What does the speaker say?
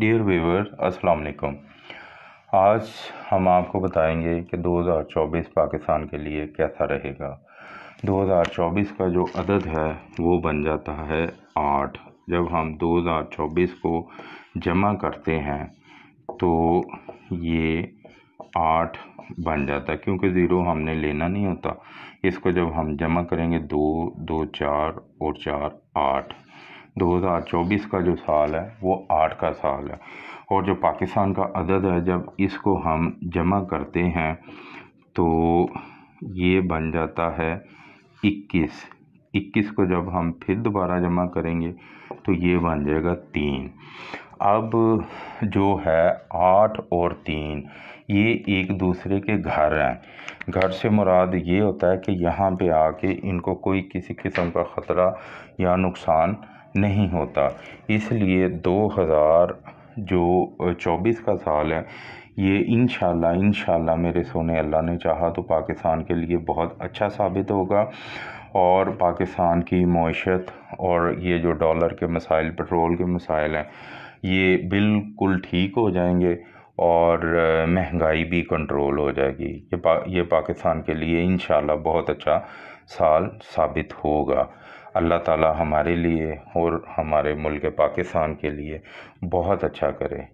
dear viewer अस्सलाम वालेकुम आज हम आपको बताएंगे कि 2024 पाकिस्तान के लिए कैसा रहेगा 2024 का जो अदद है वो बन जाता है आठ जब हम 2024 को जमा करते हैं तो ये आठ बन जाता है क्योंकि ज़ीरो हमने लेना नहीं होता इसको जब हम जमा करेंगे दो दो चार और चार आठ 2024 का जो साल है वो आठ का साल है और जो पाकिस्तान का अदद है जब इसको हम जमा करते हैं तो ये बन जाता है 21 21 को जब हम फिर दोबारा जमा करेंगे तो ये बन जाएगा तीन अब जो है आठ और तीन ये एक दूसरे के घर हैं घर से मुराद ये होता है कि यहाँ पे आके इनको कोई किसी किस्म का ख़तरा या नुकसान नहीं होता इसलिए 2000 जो चौबीस का साल है ये इन इन मेरे सोने अल्लाह ने चाहा तो पाकिस्तान के लिए बहुत अच्छा साबित होगा और पाकिस्तान की मीशत और ये जो डॉलर के मसाइल पेट्रोल के मसाइल हैं ये बिल्कुल ठीक हो जाएंगे और महंगाई भी कंट्रोल हो जाएगी ये पा ये पाकिस्तान के लिए इन बहुत अच्छा साल साबित होगा अल्लाह ताला हमारे लिए और हमारे मुल्क पाकिस्तान के लिए बहुत अच्छा करे